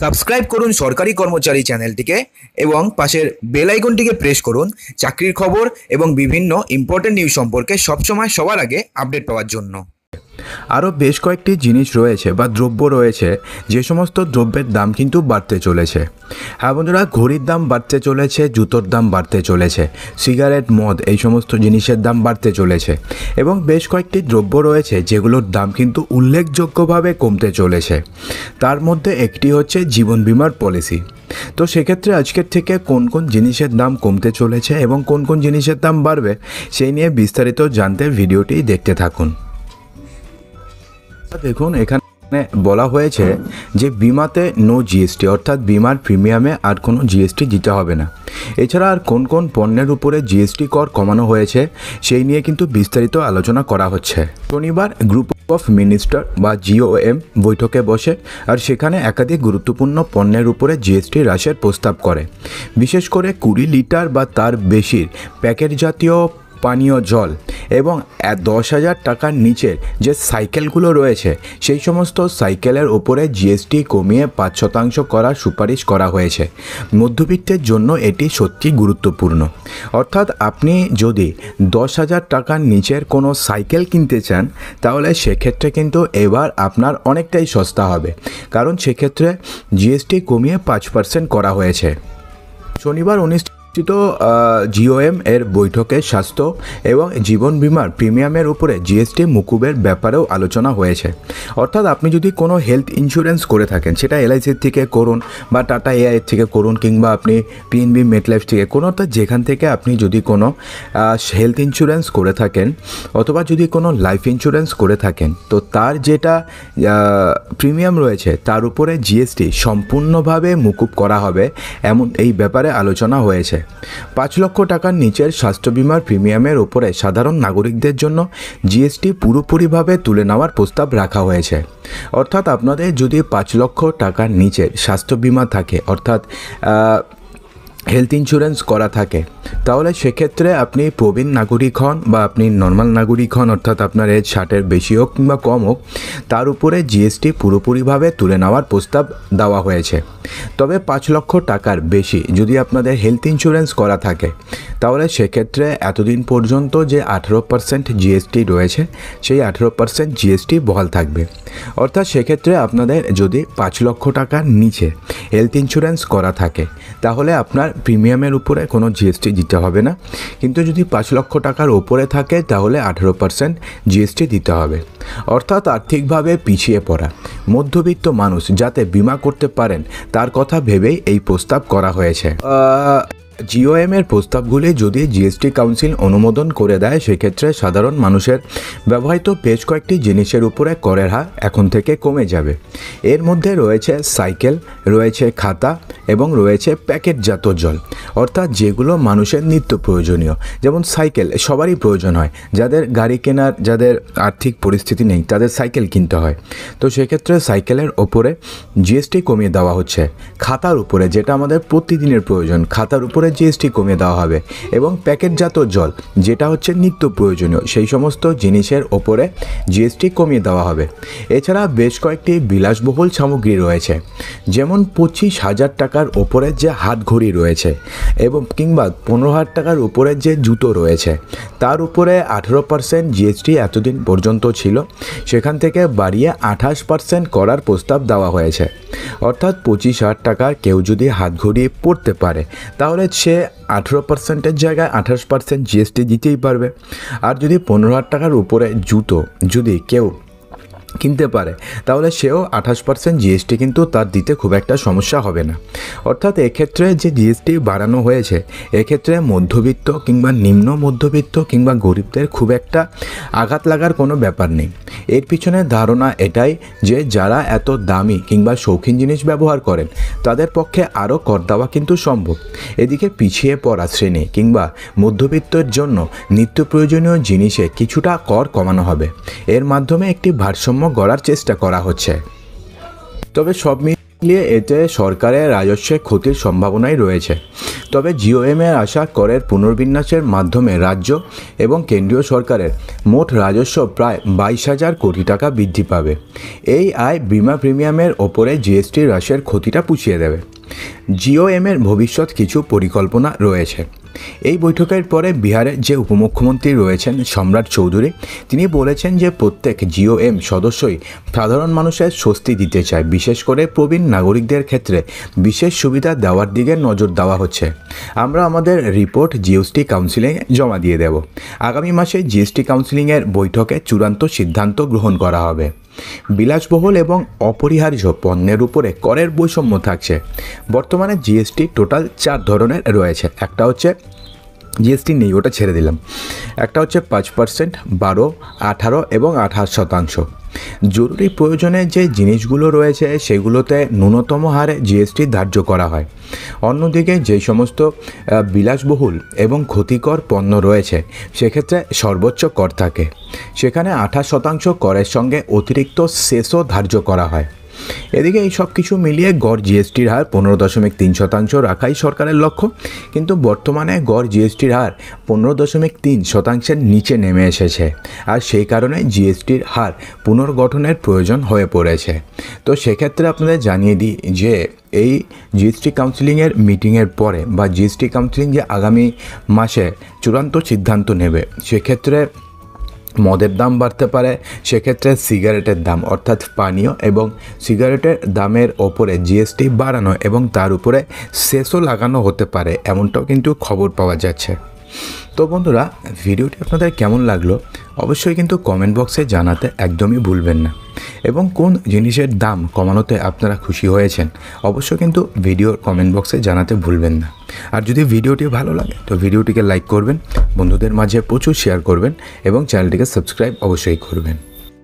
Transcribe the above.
subscribe করুন সরকারি কর্মচারী চ্যানেলটিকে এবং পাশের বেল আইকনটিকে প্রেস করুন চাকরির খবর এবং বিভিন্ন ইম্পর্টেন্ট নিউজ সম্পর্কে সবসময় সবার আগে আপডেট পাওয়ার জন্য আরও বেশ কয়েকটি জিনিস রয়েছে বা দ্রব্য রয়েছে যে সমস্ত দ্রব্যের দাম কিন্তু বাড়তে চলেছে হ্যাঁ বন্ধুরা ঘড়ির দাম বাড়তে চলেছে জুতোর দাম বাড়তে চলেছে সিগারেট মদ এই সমস্ত জিনিসের দাম বাড়তে চলেছে এবং বেশ কয়েকটি দ্রব্য রয়েছে যেগুলোর দাম কিন্তু উল্লেখযোগ্যভাবে কমতে চলেছে তার মধ্যে একটি হচ্ছে জীবন বিমার পলিসি তো সেক্ষেত্রে আজকের থেকে কোন কোন জিনিসের দাম কমতে চলেছে এবং কোন কোন জিনিসের দাম বাড়বে সেই নিয়ে বিস্তারিত জানতে ভিডিওটি দেখতে থাকুন দেখুন এখানে বলা হয়েছে যে বিমাতে নো জিএসটি অর্থাৎ বিমার প্রিমিয়ামে আর কোনো জিএসটি দিতে হবে না এছাড়া আর কোন কোন পণ্যের উপরে জিএসটি কর কমানো হয়েছে সেই নিয়ে কিন্তু বিস্তারিত আলোচনা করা হচ্ছে শনিবার গ্রুপ অফ মিনিস্টার বা জিওএম বৈঠকে বসে আর সেখানে একাধিক গুরুত্বপূর্ণ পণ্যের উপরে জিএসটি হ্রাসের প্রস্তাব করে বিশেষ করে কুড়ি লিটার বা তার বেশির প্যাকেট জাতীয় পানীয় জল এবং দশ হাজার টাকার নিচের যে সাইকেলগুলো রয়েছে সেই সমস্ত সাইকেলের ওপরে জিএসটি কমিয়ে পাঁচ শতাংশ করার সুপারিশ করা হয়েছে মধ্যবিত্তের জন্য এটি সত্যি গুরুত্বপূর্ণ অর্থাৎ আপনি যদি দশ হাজার টাকার নিচের কোনো সাইকেল কিনতে চান তাহলে সেক্ষেত্রে কিন্তু এবার আপনার অনেকটাই সস্তা হবে কারণ সেক্ষেত্রে জিএসটি কমিয়ে পাঁচ পার্সেন্ট করা হয়েছে শনিবার উনিশ অনুষ্ঠিত জিওএম এর বৈঠকে স্বাস্থ্য এবং জীবন বিমার প্রিমিয়ামের উপরে জিএসটি মুকুবের ব্যাপারেও আলোচনা হয়েছে অর্থাৎ আপনি যদি কোনো হেলথ ইন্স্যুরেন্স করে থাকেন সেটা এলআইসির থেকে করুন বা টাটা এআই থেকে করুন কিংবা আপনি পিএনবি মেটলাইফ থেকে করুন অর্থাৎ যেখান থেকে আপনি যদি কোনো হেলথ ইন্স্যুরেন্স করে থাকেন অথবা যদি কোনো লাইফ ইন্স্যুরেন্স করে থাকেন তো তার যেটা প্রিমিয়াম রয়েছে তার উপরে জিএসটি সম্পূর্ণভাবে মুকুব করা হবে এমন এই ব্যাপারে আলোচনা হয়েছে পাঁচ লক্ষ টাকার নিচের স্বাস্থ্য বিমার প্রিমিয়ামের ওপরে সাধারণ নাগরিকদের জন্য জিএসটি পুরোপুরিভাবে তুলে নেওয়ার প্রস্তাব রাখা হয়েছে অর্থাৎ আপনাদের যদি পাঁচ লক্ষ টাকার নিচের স্বাস্থ্য বিমা থাকে অর্থাৎ হেলথ ইন্স্যুরেন্স করা থাকে তাহলে সেক্ষেত্রে আপনি প্রবীণ নাগরিক হন বা আপনি নর্মাল নাগরিক হন অর্থাৎ আপনার এজ ষাটের বেশি হোক কিংবা কম হোক তার উপরে জিএসটি পুরোপুরিভাবে তুলে নেওয়ার প্রস্তাব দেওয়া হয়েছে তবে পাঁচ লক্ষ টাকার বেশি যদি আপনাদের হেলথ ইন্স্যুরেন্স করা থাকে তাহলে সেক্ষেত্রে এতদিন পর্যন্ত যে আঠেরো পার্সেন্ট জিএসটি রয়েছে সেই আঠেরো পার্সেন্ট জিএসটি বহাল থাকবে অর্থাৎ সেক্ষেত্রে আপনাদের যদি পাঁচ লক্ষ টাকার নিচে হেলথ ইন্স্যুরেন্স করা থাকে তাহলে আপনার প্রিমিয়ামের উপরে কোনো জিএসটি দিতে হবে না কিন্তু যদি পাঁচ লক্ষ টাকার ওপরে থাকে তাহলে আঠেরো পার্সেন্ট জিএসটি দিতে হবে অর্থাৎ আর্থিকভাবে পিছিয়ে পড়া মধ্যবিত্ত মানুষ যাতে বিমা করতে পারেন তার কথা ভেবেই এই প্রস্তাব করা হয়েছে জিওএম এর প্রস্তাবগুলি যদি জিএসটি কাউন্সিল অনুমোদন করে দেয় সেক্ষেত্রে সাধারণ মানুষের ব্যবহৃত বেশ কয়েকটি জিনিসের উপরে করের হার এখন থেকে কমে যাবে এর মধ্যে রয়েছে সাইকেল রয়েছে খাতা এবং রয়েছে প্যাকেটজাত জল অর্থাৎ যেগুলো মানুষের নিত্য প্রয়োজনীয় যেমন সাইকেল সবারই প্রয়োজন হয় যাদের গাড়ি কেনার যাদের আর্থিক পরিস্থিতি নেই তাদের সাইকেল কিনতে হয় তো সেক্ষেত্রে সাইকেলের ওপরে জিএসটি কমিয়ে দেওয়া হচ্ছে খাতার উপরে যেটা আমাদের প্রতিদিনের প্রয়োজন খাতার উপরে উপরে জিএসটি কমিয়ে দেওয়া হবে এবং প্যাকেটজাত জল যেটা হচ্ছে নিত্য প্রয়োজনীয় সেই সমস্ত জিনিসের ওপরে জিএসটি কমিয়ে দেওয়া হবে এছাড়া বেশ কয়েকটি বিলাসবহুল সামগ্রী রয়েছে যেমন পঁচিশ হাজার টাকার ওপরে যে হাত ঘড়ি রয়েছে এবং কিংবা পনেরো হাজার টাকার উপরে যে জুতো রয়েছে তার উপরে আঠেরো পার্সেন্ট জিএসটি এতদিন পর্যন্ত ছিল সেখান থেকে বাড়িয়ে আঠাশ পার্সেন্ট করার প্রস্তাব দেওয়া হয়েছে অর্থাৎ পঁচিশ হাজার টাকার কেউ যদি হাত ঘড়িয়ে পড়তে পারে তাহলে হচ্ছে আঠেরো পার্সেন্টের জায়গায় আঠাশ পার্সেন্ট জিএসটি দিতেই পারবে আর যদি পনেরো হাজার টাকার উপরে জুতো যদি কেউ কিনতে পারে তাহলে সেও আঠাশ পার্সেন্ট জিএসটি কিন্তু তার দিতে খুব একটা সমস্যা হবে না অর্থাৎ এক্ষেত্রে যে জিএসটি বাড়ানো হয়েছে এক্ষেত্রে মধ্যবিত্ত কিংবা নিম্ন মধ্যবিত্ত কিংবা গরিবদের খুব একটা আঘাত লাগার কোনো ব্যাপার নেই এর পিছনে ধারণা এটাই যে যারা এত দামি কিংবা শৌখিন জিনিস ব্যবহার করেন তাদের পক্ষে আরও কর দেওয়া কিন্তু সম্ভব এদিকে পিছিয়ে পড়া শ্রেণী কিংবা মধ্যবিত্তের জন্য নিত্য প্রয়োজনীয় জিনিসে কিছুটা কর কমানো হবে এর মাধ্যমে একটি ভারসাম্য গড়ার চেষ্টা করা হচ্ছে তবে সব মিলিয়ে এতে সরকারের রাজস্বের ক্ষতির সম্ভাবনাই রয়েছে তবে জিওএম এর আশা করের পুনর্বিন্যাসের মাধ্যমে রাজ্য এবং কেন্দ্রীয় সরকারের মোট রাজস্ব প্রায় বাইশ হাজার কোটি টাকা বৃদ্ধি পাবে এই আয় বিমা প্রিমিয়ামের ওপরে জিএসটি হ্রাসের ক্ষতিটা পুষিয়ে দেবে জিওএমের ভবিষ্যৎ কিছু পরিকল্পনা রয়েছে এই বৈঠকের পরে বিহারে যে উপমুখ্যমন্ত্রী রয়েছেন সম্রাট চৌধুরী তিনি বলেছেন যে প্রত্যেক জিওএম সদস্যই সাধারণ মানুষের স্বস্তি দিতে চায় বিশেষ করে প্রবীণ নাগরিকদের ক্ষেত্রে বিশেষ সুবিধা দেওয়ার দিকে নজর দেওয়া হচ্ছে আমরা আমাদের রিপোর্ট জিএসটি কাউন্সিলে জমা দিয়ে দেব আগামী মাসে জিএসটি কাউন্সিলিংয়ের বৈঠকে চূড়ান্ত সিদ্ধান্ত গ্রহণ করা হবে বিলাসবহুল এবং অপরিহার্য পণ্যের উপরে করের বৈষম্য থাকছে বর্তমানে জিএসটি টোটাল চার ধরনের রয়েছে একটা হচ্ছে জিএসটি নেই ওটা ছেড়ে দিলাম একটা হচ্ছে পাঁচ পার্সেন্ট বারো আঠারো এবং আঠাশ শতাংশ জরুরি প্রয়োজনে যে জিনিসগুলো রয়েছে সেগুলোতে ন্যূনতম হারে জিএসটি ধার্য করা হয় অন্যদিকে যে সমস্ত বিলাসবহুল এবং ক্ষতিকর পণ্য রয়েছে সেক্ষেত্রে সর্বোচ্চ কর থাকে সেখানে আঠাশ শতাংশ করের সঙ্গে অতিরিক্ত সেসও ধার্য করা হয় এদিকে এই সব কিছু মিলিয়ে গড় জিএসটির হার পনেরো দশমিক তিন শতাংশ রাখাই সরকারের লক্ষ্য কিন্তু বর্তমানে গড় জিএসটির হার পনেরো দশমিক তিন শতাংশের নিচে নেমে এসেছে আর সেই কারণে জিএসটির হার পুনর্গঠনের প্রয়োজন হয়ে পড়েছে তো সেক্ষেত্রে আপনাদের জানিয়ে দিই যে এই জিএসটি কাউন্সিলিংয়ের মিটিংয়ের পরে বা জিএসটি কাউন্সিলিং যে আগামী মাসে চূড়ান্ত সিদ্ধান্ত নেবে সেক্ষেত্রে মদের দাম বাড়তে পারে সেক্ষেত্রে সিগারেটের দাম অর্থাৎ পানীয় এবং সিগারেটের দামের ওপরে জিএসটি বাড়ানো এবং তার উপরে সেসও লাগানো হতে পারে এমনটাও কিন্তু খবর পাওয়া যাচ্ছে তো বন্ধুরা ভিডিওটি আপনাদের কেমন লাগলো অবশ্যই কিন্তু কমেন্ট বক্সে জানাতে একদমই ভুলবেন না এবং কোন জিনিসের দাম কমানোতে আপনারা খুশি হয়েছেন অবশ্যই কিন্তু ভিডিওর কমেন্ট বক্সে জানাতে ভুলবেন না আর যদি ভিডিওটি ভালো লাগে তো ভিডিওটিকে লাইক করবেন বন্ধুদের মাঝে প্রচুর শেয়ার করবেন এবং চ্যানেলটিকে সাবস্ক্রাইব অবশ্যই করবেন